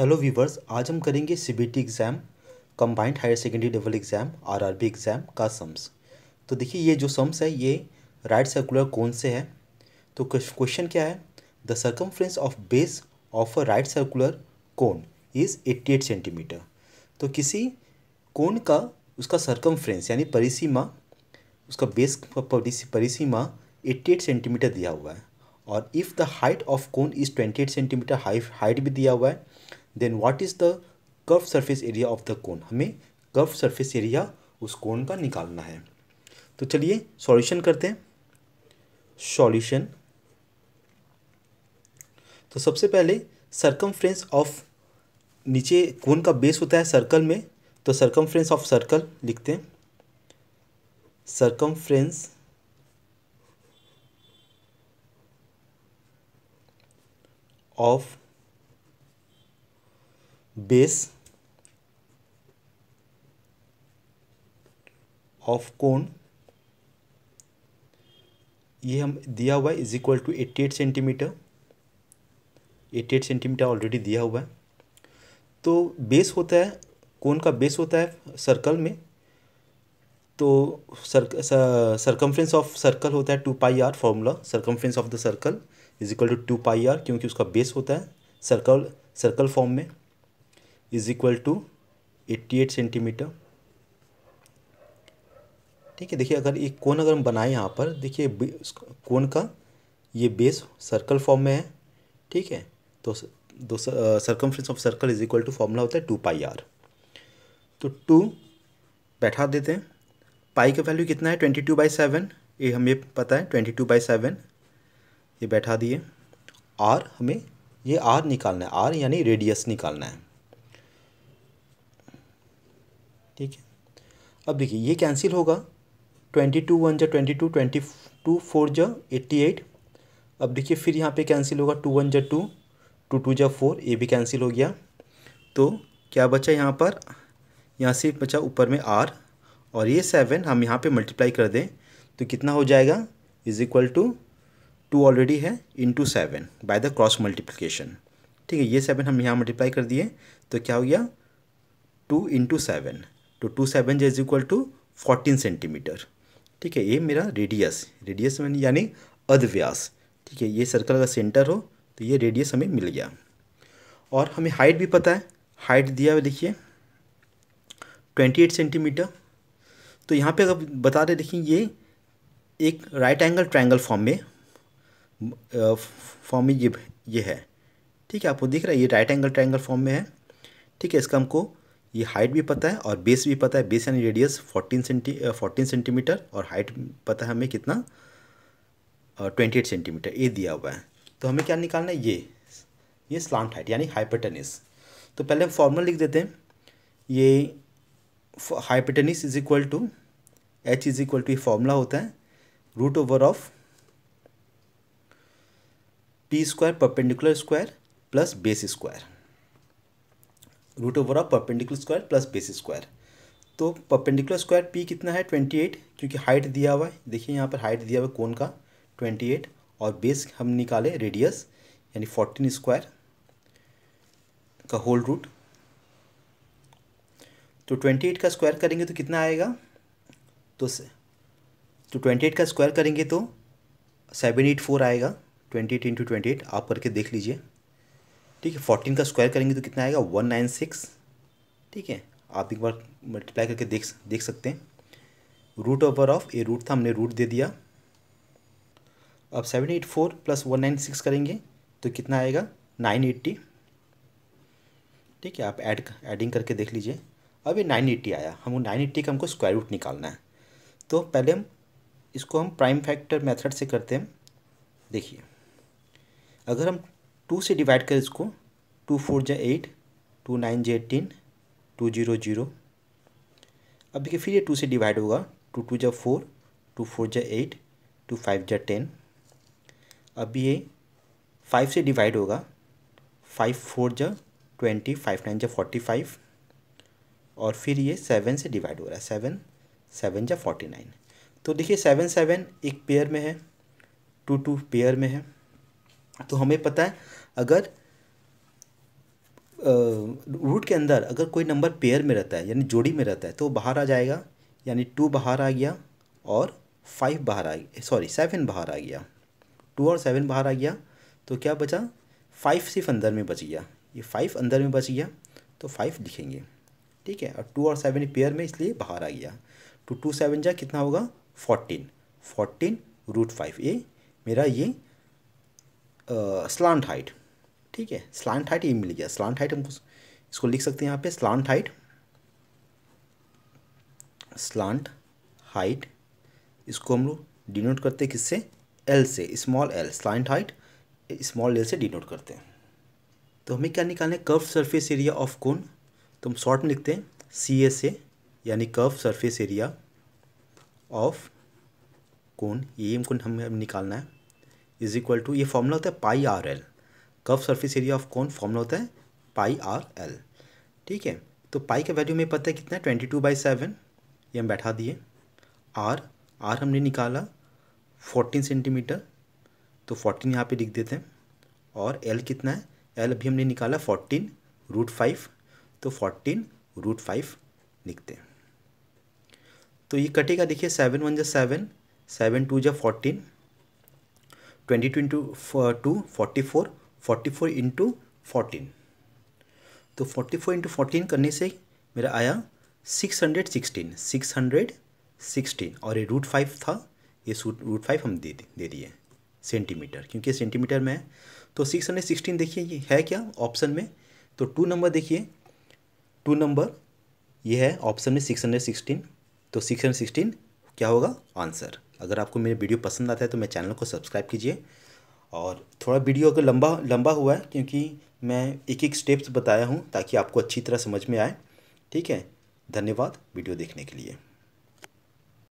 hello viewers आज हम करेंगे CBT exam combined higher secondary level exam RRB exam का सम्स तो देखिए ये जो सम्स है ये राइट सर्कुलर कौन से है तो क्वेश्चन क्या है the circumference of base of a right circular cone is eighty eight centimetre तो किसी कोन का उसका सर्कमफ्रेंस यानी परिसीमा उसका बेस परिसीमा एट्टी एट सेंटीमीटर दिया हुआ है और if the height of cone is twenty eight centimetre height भी दिया हुआ है then what is the curved surface area of the cone हमें कर्व सरफेस एरिया उस कोन का निकालना है तो चलिए सॉल्यूशन करते हैं सॉल्यूशन तो सबसे पहले सर्कम ऑफ नीचे कोन का बेस होता है सर्कल में तो सर्कम ऑफ सर्कल लिखते हैं circum of base of cone ये हम दिया हुआ है is equal to eighty eight centimetre eighty eight centimetre already दिया हुआ है तो बेस होता है कोन का बेस होता है सर्कल में तो सर्कम्फ्रेंस ऑफ सर्कल होता है two pi r formula circumference of the circle is equal to two pi r क्योंकि उसका बेस होता है सर्कल सर्कल फॉर्म में is equal to eighty eight centimetre ठीक है देखिए अगर ये कोन अगर हम बनाए यहाँ पर देखिए कोन का ये बेस सर्कल फॉर्म में है ठीक है तो दो circum of circle is equal to formula होता है टू पाई आर तो टू बैठा देते हैं पाई का वैल्यू कितना है ट्वेंटी टू बाई सेवन ये हमें पता है ट्वेंटी टू बाई सेवन ये बैठा दिए आर हमें ये आर निकालना है आर यानी रेडियस निकालना है ठीक है अब देखिए ये कैंसिल होगा ट्वेंटी टू वन जा twenty two twenty two four जा एट्टी एट अब देखिए फिर यहाँ पे कैंसिल होगा टू वन जा टू टू टू जा फोर ये भी कैंसिल हो गया तो क्या बचा यहाँ पर यहाँ से बचा ऊपर में आर और ये सेवन हम यहाँ पे मल्टीप्लाई कर दें तो कितना हो जाएगा is equal to two already है into seven by the cross multiplication ठीक है ये सेवन हम यहाँ मल्टीप्लाई कर दिए तो क्या हो गया टू इंटू सेवन तो टू सेवन जे is equal to fourteen centimetre ठीक है ये मेरा रेडियस रेडियस मैंने यानी अधव्यास ठीक है ये सर्कल का सेंटर हो तो ये रेडियस हमें मिल गया और हमें हाइट भी पता है हाइट दिया हुआ देखिए ट्वेंटी एट सेंटीमीटर तो यहाँ पे अगर बता रहे देखिए ये एक राइट एंगल ट्राइंगल फॉर्म में फॉर्म में ये ये है ठीक है आपको दिख रहा है ये राइट एंगल ट्राइंगल फॉर्म में है ठीक है इसका हमको ये हाइट भी पता है और बेस भी पता है बेस यानी radius fourteen centi fourteen centimetre और हाइट पता है हमें कितना ट्वेंटी एट सेंटीमीटर ये दिया हुआ है तो हमें क्या निकालना है ये ये स्लांट हाइट यानी हाइपरटेनिस तो पहले हम फॉर्मल लिख देते हैं ये hypotenuse is equal to H is equal to ये फॉर्मूला होता है root over of P square perpendicular square plus base square root over of perpendicular square plus base square तो परपेंडिकुलर स्क्वायर पी कितना है ट्वेंटी एट क्योंकि height दिया हुआ है देखिए यहाँ पर हाइट दिया हुआ है कौन का ट्वेंटी एट और बेस हम निकाले रेडियस यानी फोर्टीन स्क्वायर का होल रूट तो ट्वेंटी एट का स्क्वायर करेंगे तो कितना आएगा तो से तो ट्वेंटी एट का स्क्वायर करेंगे तो सेवन एट फोर आएगा twenty eight into twenty eight आप करके देख लीजिए ठीक है फोर्टीन का स्क्वायर करेंगे तो कितना आएगा वन नाइन सिक्स ठीक है आप एक बार मल्टीप्लाई करके देख देख सकते हैं root over of a root था हमने रूट दे दिया अब seven eight four plus one nine six करेंगे तो कितना आएगा नाइन एट्टी ठीक है आप ऐड एडिंग करके देख लीजिए अब ये नाइन एट्टी आया हम नाइन एट्टी का हमको स्क्वायर रूट निकालना है तो पहले हम इसको हम प्राइम फैक्टर मेथड से करते हैं देखिए अगर हम टू से डिवाइड कर इसको टू फोर जे एट टू नाइन जे एटीन टू जीरो जीरो अब देखिए फिर ये टू से डिवाइड होगा टू टू जै फोर टू फोर जै एट टू फाइव जै टेन अब ये फाइव से डिवाइड होगा फाइव फोर जै ट्वेंटी फाइव नाइन जै फोर्टी फाइव और फिर ये सेवन से डिवाइड हो रहा है सेवन सेवन जै फोर्टी नाइन तो देखिए सेवन सेवन एक पेयर में है टू टू पेयर में है तो हमें पता है अगर रूट के अंदर अगर कोई नंबर पेयर में रहता है यानी जोड़ी में रहता है तो बाहर आ जाएगा यानी टू बाहर आ गया और फाइव बाहर आ गया सॉरी सेवन बाहर आ गया टू और सेवन बाहर आ गया तो क्या बचा फाइव सिर्फ अंदर में बच गया ये फाइव अंदर में बच गया तो फाइव लिखेंगे ठीक है और टू और सेवन पेयर में इसलिए बाहर आ गया टू टू सेवन जा कितना होगा फोर्टीन फोर्टीन रूट फाइव ये मेरा ये स्लांट हाइट ठीक है स्लांट हाइट ये मिल गया स्लान हाइट हम इसको लिख सकते हैं यहाँ पे स्लांट हाइट स्लान हाइट इसको हम लोग डिनोट करते हैं किससे एल से small L slant height small L से डिनोट करते हैं तो हमें क्या निकालना है कर्व सरफेस एरिया ऑफ कौन तो हम शॉर्ट में लिखते हैं सी एस ए यानी कर्व सरफेस एरिया ऑफ कौन ये हमको हमें निकालना है इज इक्वल टू ये फॉर्मूला होता है पाई आर एल कफ सर्फिस एरिया ऑफ कौन फॉर्मूला होता है पाई आर एल ठीक है तो पाई का वैल्यू में पता है कितना है ट्वेंटी टू बाई सेवन ये हम बैठा दिए आर आर हमने निकाला फोर्टीन सेंटीमीटर तो फोर्टीन यहाँ पे लिख देते हैं और एल कितना है एल अभी हमने निकाला फोर्टीन रूट फाइव तो फोर्टीन रूट फाइव लिखते हैं तो ये कटेगा देखिए सेवन वन जब सेवन सेवन टू जब fourteen twenty two into two forty four forty four into fourteen तो फोर्टी फोर इंटू फोर्टीन करने से मेरा आया six hundred sixteen six hundred sixteen और ये रूट फाइव था ये रूट फाइव हम दे दे दिए सेंटीमीटर क्योंकि सेंटीमीटर में है तो सिक्स हंड्रेड सिक्सटीन देखिए ये है क्या ऑप्शन में तो टू नंबर देखिए टू नंबर ये है ऑप्शन में सिक्स हंड्रेड सिक्सटीन तो सिक्स हंड्रेड सिक्सटीन क्या होगा आंसर अगर आपको मेरी वीडियो पसंद आता है तो मेरे चैनल को सब्सक्राइब कीजिए और थोड़ा वीडियो अगर लंबा लंबा हुआ है क्योंकि मैं एक एक स्टेप्स बताया हूँ ताकि आपको अच्छी तरह समझ में आए ठीक है धन्यवाद वीडियो देखने के लिए